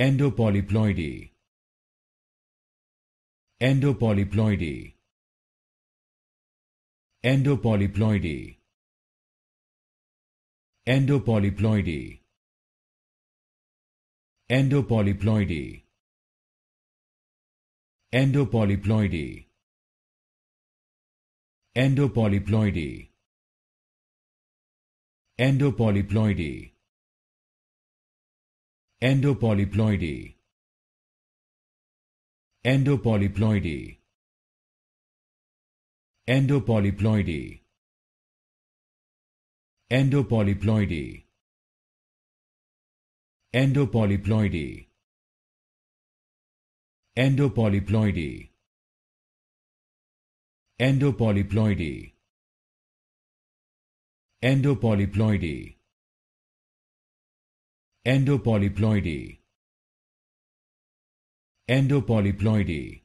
endopolyploidy endopolyploidy endopolyploidy endopolyploidy endopolyploidy endopolyploidy endopolyploidy endopolyploidy endopolyploidy endopolyploidy endopolyploidy endopolyploidy endopolyploidy endopolyploidy endopolyploidy endopolyploidy Endopolyploidy. Endopolyploidy.